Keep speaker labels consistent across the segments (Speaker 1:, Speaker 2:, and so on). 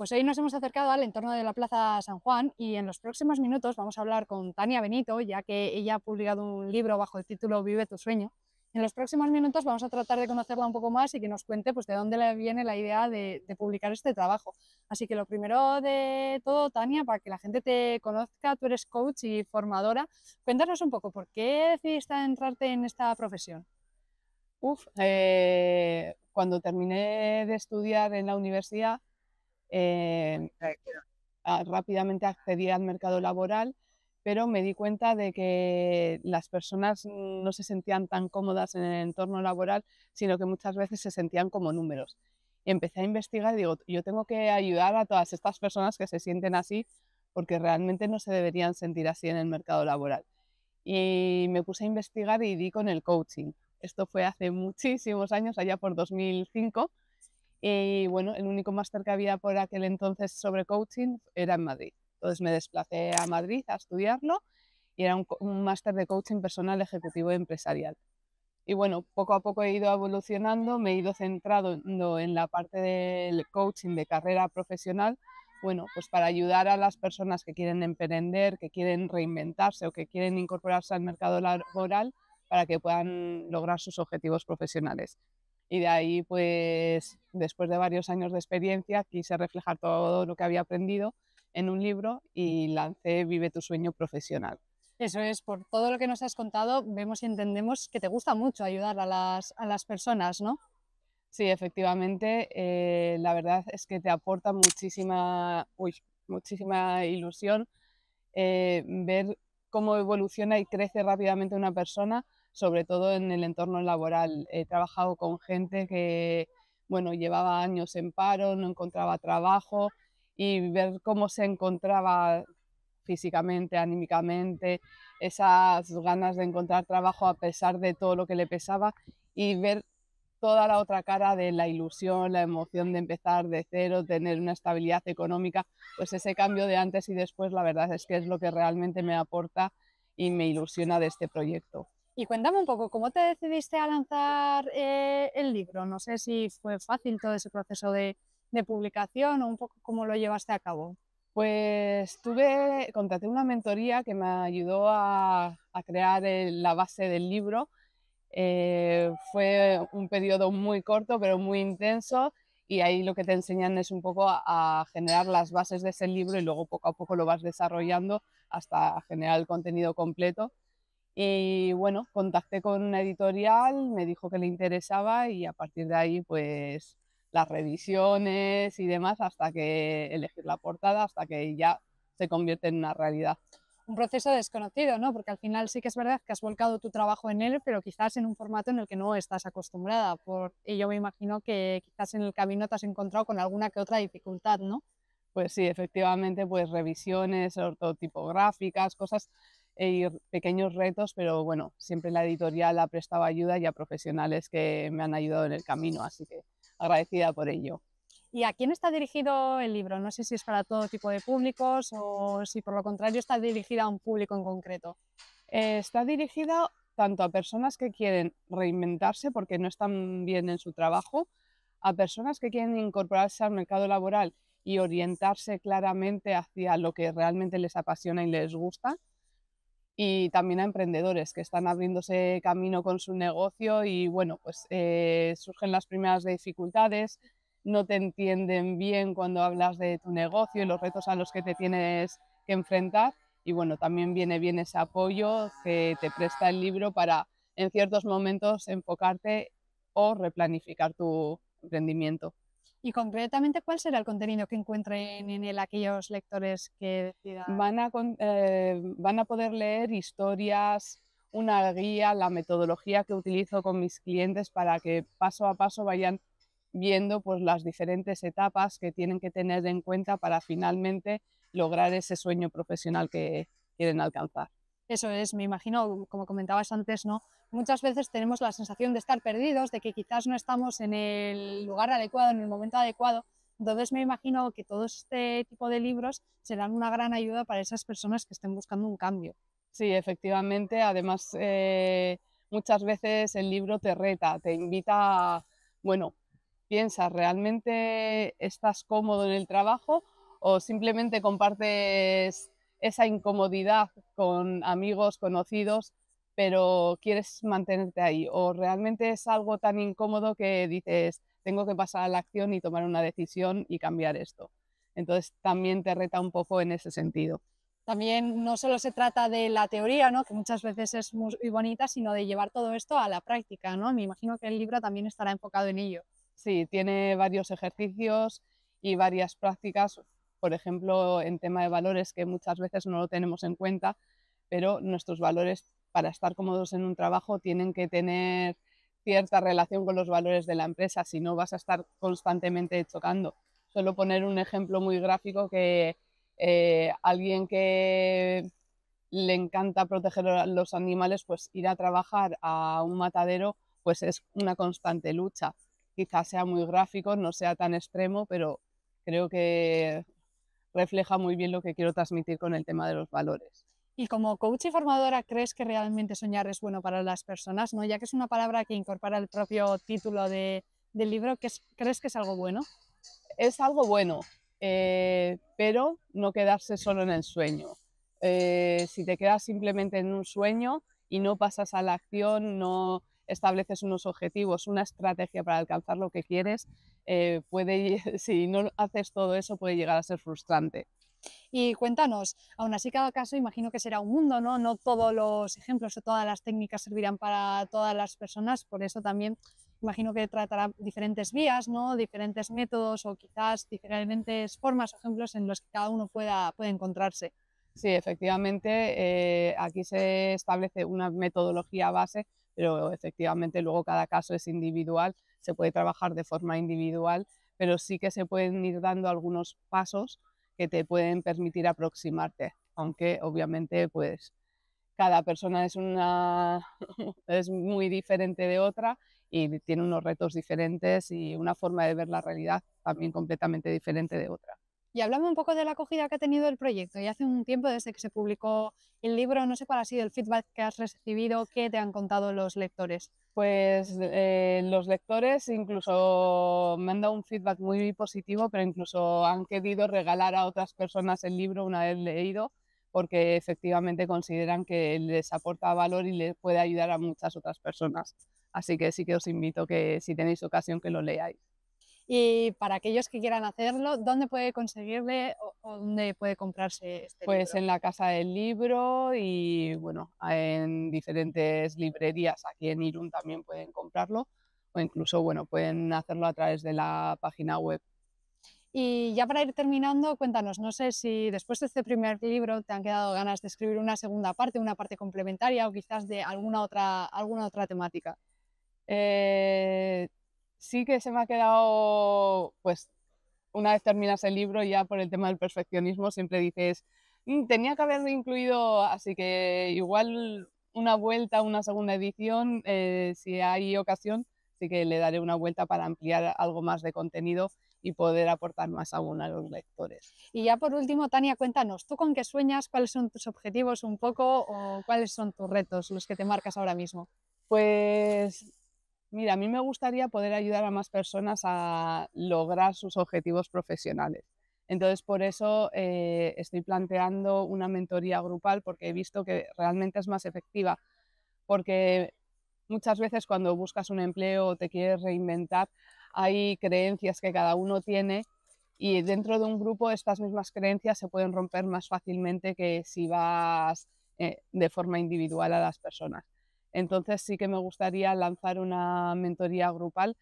Speaker 1: Pues hoy nos hemos acercado al entorno de la Plaza San Juan y en los próximos minutos vamos a hablar con Tania Benito, ya que ella ha publicado un libro bajo el título Vive tu sueño. En los próximos minutos vamos a tratar de conocerla un poco más y que nos cuente pues, de dónde le viene la idea de, publicar este trabajo. Así que lo primero de todo, Tania, para que la gente te conozca, tú eres coach y formadora. Cuéntanos un poco, ¿por qué decidiste entrarte en esta profesión?
Speaker 2: Uf, eh, cuando terminé de estudiar en la universidad, eh, rápidamente accedí al mercado laboral, pero me di cuenta de que las personas no se sentían tan cómodas en el entorno laboral, sino que muchas veces se sentían como números. empecé a investigar y digo, yo tengo que ayudar a todas estas personas que se sienten así, porque realmente no se deberían sentir así en el mercado laboral. Y me puse a investigar y di con el coaching. Esto fue hace muchísimos años, allá por 2005 y bueno, el único máster que había por aquel entonces sobre coaching era en Madrid. Entonces me desplacé a Madrid a estudiarlo y era un, máster de coaching personal, ejecutivo empresarial. Y bueno, poco a poco he ido evolucionando, me he ido centrando en la parte del coaching de carrera profesional, bueno, pues para ayudar a las personas que quieren emprender, que quieren reinventarse o que quieren incorporarse al mercado laboral para que puedan lograr sus objetivos profesionales. Y de ahí, pues, después de varios años de experiencia, quise reflejar todo lo que había aprendido en un libro y lancé Vive tu sueño profesional.
Speaker 1: Eso es, por todo lo que nos has contado, vemos y entendemos que te gusta mucho ayudar a
Speaker 2: las, personas, ¿no? Sí, efectivamente, eh, la verdad es que te aporta muchísima, muchísima ilusión eh, ver cómo evoluciona y crece rápidamente una persona sobre todo en el entorno laboral. He trabajado con gente que, llevaba años en paro, no encontraba trabajo y ver cómo se encontraba físicamente, anímicamente, esas ganas de encontrar trabajo a pesar de todo lo que le pesaba y ver toda la otra cara de la ilusión, la emoción de empezar de cero, tener una estabilidad económica, pues ese cambio de antes y después, la verdad es que es lo que realmente me aporta y me ilusiona de este proyecto.
Speaker 1: Y cuéntame un poco, ¿cómo te decidiste a lanzar eh, el libro? No sé si fue fácil todo ese proceso de, publicación o un poco cómo lo llevaste a cabo.
Speaker 2: Pues tuve, contraté una mentoría que me ayudó a, crear la base del libro. Eh, fue un periodo muy corto, pero muy intenso, y ahí lo que te enseñan es un poco a, generar las bases de ese libro y luego poco a poco lo vas desarrollando hasta generar el contenido completo. Y bueno, contacté con una editorial, me dijo que le interesaba y a partir de ahí pues las revisiones y demás hasta que elegir la portada, hasta que ya se convierte en una realidad. Un
Speaker 1: proceso desconocido, ¿no? Porque al final sí que es verdad
Speaker 2: que has volcado tu trabajo en él, pero quizás en un formato en el que no
Speaker 1: estás acostumbrada. Por... ello yo me imagino que quizás en el camino te has encontrado con alguna que otra dificultad, ¿no?
Speaker 2: Pues sí, efectivamente, pues revisiones ortotipográficas, cosas e pequeños retos, pero bueno, siempre la editorial ha prestado ayuda y a profesionales que me han ayudado en el camino, así que agradecida por ello.
Speaker 1: ¿Y a quién está dirigido el libro? No sé si es para todo tipo de públicos o si por lo contrario está dirigida a un público en concreto.
Speaker 2: Eh, está dirigida tanto a personas que quieren reinventarse porque no están bien en su trabajo, a personas que quieren incorporarse al mercado laboral y orientarse claramente hacia lo que realmente les apasiona y les gusta, y también a emprendedores que están abriéndose camino con su negocio y bueno, pues eh, surgen las primeras dificultades, no te entienden bien cuando hablas de tu negocio y los retos a los que te tienes que enfrentar y bueno, también viene bien ese apoyo que te presta el libro para en ciertos momentos enfocarte o replanificar tu emprendimiento. Y concretamente, ¿cuál será el contenido que encuentren en él aquellos lectores que decidan? Van a, eh, van a poder leer historias, una guía, la metodología que utilizo con mis clientes para que paso a paso vayan viendo pues, las diferentes etapas que tienen que tener en cuenta para finalmente lograr ese sueño profesional que quieren alcanzar
Speaker 1: eso es, me imagino, como comentabas antes, ¿no? Muchas veces tenemos la sensación de estar perdidos, de que quizás no estamos en el lugar adecuado, en el momento adecuado. Entonces me imagino que todo este tipo de libros serán una gran ayuda para esas personas que estén buscando un
Speaker 2: cambio. Sí, efectivamente. Además, eh, muchas veces el libro te reta, te invita a, bueno, piensa, ¿realmente estás cómodo en el trabajo o simplemente compartes esa incomodidad con amigos, conocidos, pero quieres mantenerte ahí. O realmente es algo tan incómodo que dices, tengo que pasar a la acción y tomar una decisión y cambiar esto. Entonces también te reta un poco en ese sentido. También no solo se
Speaker 1: trata de la teoría, ¿no? que muchas veces es muy bonita, sino de llevar todo esto a la práctica. ¿no? Me
Speaker 2: imagino que el libro también estará enfocado en ello. Sí, tiene varios ejercicios y varias prácticas por ejemplo, en tema de valores que muchas veces no lo tenemos en cuenta, pero nuestros valores para estar cómodos en un trabajo tienen que tener cierta relación con los valores de la empresa, si no vas a estar constantemente chocando. Solo poner un ejemplo muy gráfico que eh, alguien que le encanta proteger a los animales, pues ir a trabajar a un matadero, pues es una constante lucha. Quizás sea muy gráfico, no sea tan extremo, pero creo que refleja muy bien lo que quiero transmitir con el tema de los valores. Y
Speaker 1: como coach y formadora, ¿crees que realmente soñar es bueno para las personas? ¿no? Ya que es una palabra que incorpora el propio título de, del libro,
Speaker 2: ¿crees que es algo bueno? Es algo bueno, eh, pero no quedarse solo en el sueño. Eh, si te quedas simplemente en un sueño y no pasas a la acción, no, estableces unos objetivos, una estrategia para alcanzar lo que quieres, eh, puede, si no haces todo eso puede llegar a ser frustrante.
Speaker 1: Y cuéntanos, aún así cada caso imagino que será un mundo, ¿no? No todos los ejemplos o todas las técnicas servirán para todas las personas, por eso también imagino que tratará diferentes vías, ¿no? Diferentes métodos o quizás diferentes formas o ejemplos en los que cada uno pueda, puede encontrarse.
Speaker 2: Sí, efectivamente, eh, aquí se establece una metodología base pero efectivamente luego cada caso es individual, se puede trabajar de forma individual, pero sí que se pueden ir dando algunos pasos que te pueden permitir aproximarte, aunque obviamente pues cada persona es una es muy diferente de otra y tiene unos retos diferentes y una forma de ver la realidad también completamente diferente de otra.
Speaker 1: Y hablame un poco de la acogida que ha tenido el proyecto. Y hace un tiempo desde que se publicó el libro, no sé cuál ha sido el feedback que has recibido, qué te han contado los lectores.
Speaker 2: Pues eh, los lectores incluso me han dado un feedback muy positivo, pero incluso han querido regalar a otras personas el libro una vez leído, porque efectivamente consideran que les aporta valor y les puede ayudar a muchas otras personas. Así que sí que os invito que si tenéis ocasión que lo leáis.
Speaker 1: Y para aquellos que quieran hacerlo, ¿dónde puede conseguirle o, dónde puede comprarse este pues libro? Pues
Speaker 2: en la Casa del Libro y bueno, en diferentes librerías aquí en Irún también pueden comprarlo o incluso bueno, pueden hacerlo a través de la página web. Y
Speaker 1: ya para ir terminando, cuéntanos, no sé si después de este primer libro te han quedado ganas de escribir una segunda parte, una parte complementaria o quizás de alguna otra, alguna otra temática.
Speaker 2: Eh sí que se me ha quedado, pues, una vez terminas el libro ya por el tema del perfeccionismo, siempre dices, mm, tenía que haberlo incluido, así que igual una vuelta, una segunda edición, eh, si hay ocasión, sí que le daré una vuelta para ampliar algo más de contenido y poder aportar más aún a los lectores.
Speaker 1: Y ya por último, Tania, cuéntanos, ¿tú con qué sueñas? ¿Cuáles son tus objetivos un poco o cuáles son tus retos, los que te marcas ahora mismo?
Speaker 2: Pues mira, a mí me gustaría poder ayudar a más personas a lograr sus objetivos profesionales. Entonces, por eso eh, estoy planteando una mentoría grupal porque he visto que realmente es más efectiva. Porque muchas veces cuando buscas un empleo o te quieres reinventar, hay creencias que cada uno tiene y dentro de un grupo estas mismas creencias se pueden romper más fácilmente que si vas eh, de forma individual a las personas. Entonces sí que me gustaría lanzar una mentoría grupal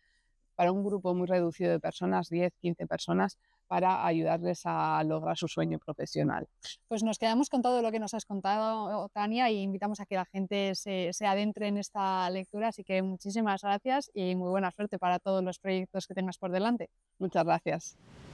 Speaker 2: para un grupo muy reducido de personas, 10, 15 personas, para ayudarles a lograr su sueño profesional.
Speaker 1: Pues nos quedamos con todo lo que nos has contado, Tania, y invitamos a que la gente se, se, adentre en esta lectura. Así que muchísimas gracias y muy buena suerte para todos los proyectos que tengas por delante. Muchas gracias.